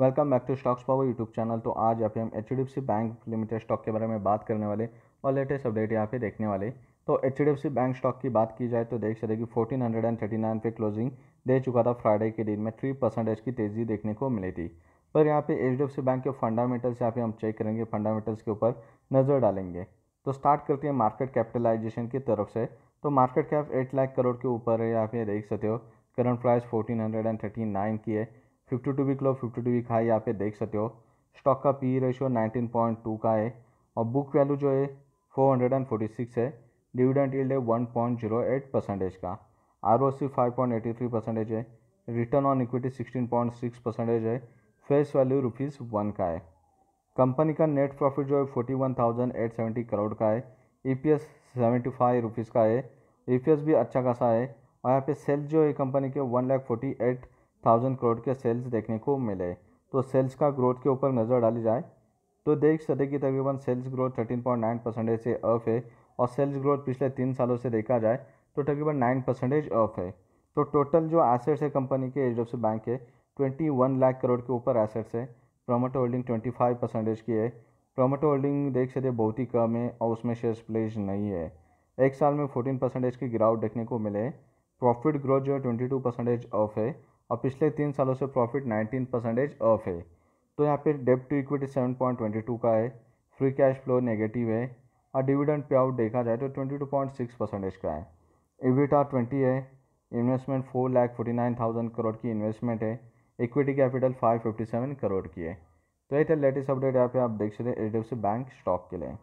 welcome back to stocks power YouTube channel तो आज यहाँ पे हम एच बैंक लिमिटेड स्टॉक के बारे में बात करने वाले और लेटेस्ट अपडेट यहाँ पे देखने वाले तो एच बैंक स्टॉक की बात की जाए तो देख सकते कि fourteen hundred and thirty nine पे क्लोजिंग दे चुका था फ्राइडे के दिन में थ्री परसेंटेज की तेज़ी देखने को मिली थी पर यहाँ पे एच बैंक के फंडामेंटल्स यहाँ पे हम चेक करेंगे फंडामेंटल्स के ऊपर नज़र डालेंगे तो स्टार्ट करते हैं मार्केट कैपिटलाइजेशन की तरफ से तो market cap eight lakh crore के ऊपर है यहाँ पे देख सकते हो current price fourteen hundred and thirty nine की है fifty two week low fifty two week high यहाँ पे देख सकते हो स्टॉक का P ratio nineteen point two का है और बुक वैल्यू जो है four hundred and forty six है डिविडेंड ईल्ड है one point zero eight percentage का आर ओ सी five point eighty three percentage है return on equity sixteen point six percentage है फेस वैल्यू रुपीज़ वन का है company का नेट प्रॉफिट जो है forty one thousand eight seventy crore का है E P S seventy five rupees का है ई पी एस भी अच्छा खासा है और यहाँ पे सेल्स जो है कंपनी के one lakh forty eight thousand crore के सेल्स देखने को मिले तो सेल्स का ग्रोथ के ऊपर नज़र डाली जाए तो देख सदे कि तकरीबन sales growth thirteen point nine percentage से अफ है और सेल्स ग्रोथ पिछले तीन सालों से देखा जाए तो तकरीबन नाइन परसेंटेज अफ है तो टोटल जो एसेट्स है कंपनी के एच बैंक है ट्वेंटी वन लाख करोड़ के ऊपर एसेट्स है promoter holding twenty five percentage की है प्रोमोटो होल्डिंग देख सकते बहुत ही कम है और उसमें शेयर प्लेज नहीं है एक साल में फोर्टीन परसेंटेज की गिरावट देखने को मिले प्रॉफिट ग्रोथ जो है ट्वेंटी टू परसेंटेज ऑफ है और पिछले तीन सालों से प्रॉफिट 19 परसेंटेज ऑफ है तो यहाँ पे डेप्ट टू इक्विटी 7.22 का है फ्री कैश फ्लो नेगेटिव है और डिविडेंड पे आउट देखा जाए तो 22.6 परसेंटेज का है इविटा 20 है investment four lakh forty nine thousand crore की इन्वेस्टमेंट है equity capital five fifty seven crore की है तो ये था लेटेस्ट अपडेट यहाँ पे आप देख सकते हैं H D F C bank stock के लिए